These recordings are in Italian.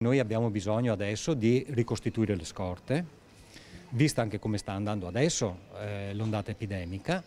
Noi abbiamo bisogno adesso di ricostituire le scorte, vista anche come sta andando adesso eh, l'ondata epidemica,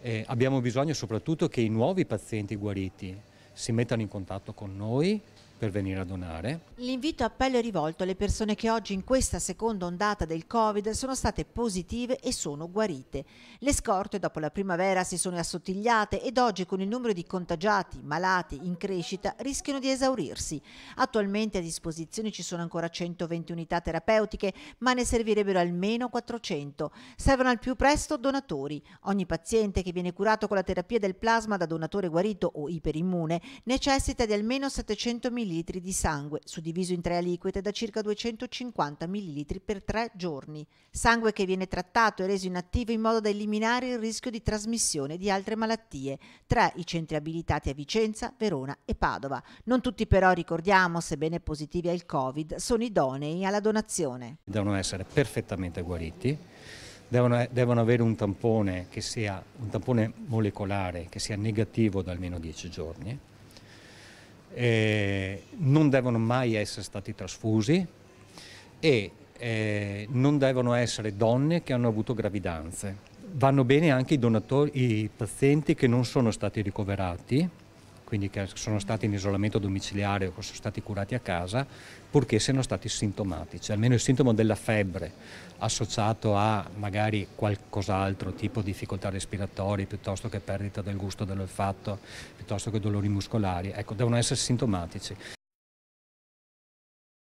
eh, abbiamo bisogno soprattutto che i nuovi pazienti guariti si mettano in contatto con noi, per venire a donare. L'invito appello è rivolto alle persone che oggi in questa seconda ondata del Covid sono state positive e sono guarite. Le scorte dopo la primavera si sono assottigliate ed oggi con il numero di contagiati, malati in crescita rischiano di esaurirsi. Attualmente a disposizione ci sono ancora 120 unità terapeutiche, ma ne servirebbero almeno 400. Servono al più presto donatori. Ogni paziente che viene curato con la terapia del plasma da donatore guarito o iperimmune necessita di almeno 700 mila ml di sangue, suddiviso in tre aliquote da circa 250 ml per tre giorni. Sangue che viene trattato e reso inattivo in modo da eliminare il rischio di trasmissione di altre malattie. Tre i centri abilitati a Vicenza, Verona e Padova. Non tutti però, ricordiamo, sebbene positivi al Covid, sono idonei alla donazione. Devono essere perfettamente guariti. Devono, devono, avere un tampone, che sia, un tampone molecolare che sia negativo da almeno 10 giorni eh, non devono mai essere stati trasfusi e eh, non devono essere donne che hanno avuto gravidanze. Vanno bene anche i, i pazienti che non sono stati ricoverati quindi che sono stati in isolamento domiciliare o che sono stati curati a casa, purché siano stati sintomatici, almeno il sintomo della febbre associato a magari qualcos'altro, tipo difficoltà respiratorie, piuttosto che perdita del gusto dell'olfatto, piuttosto che dolori muscolari, ecco, devono essere sintomatici.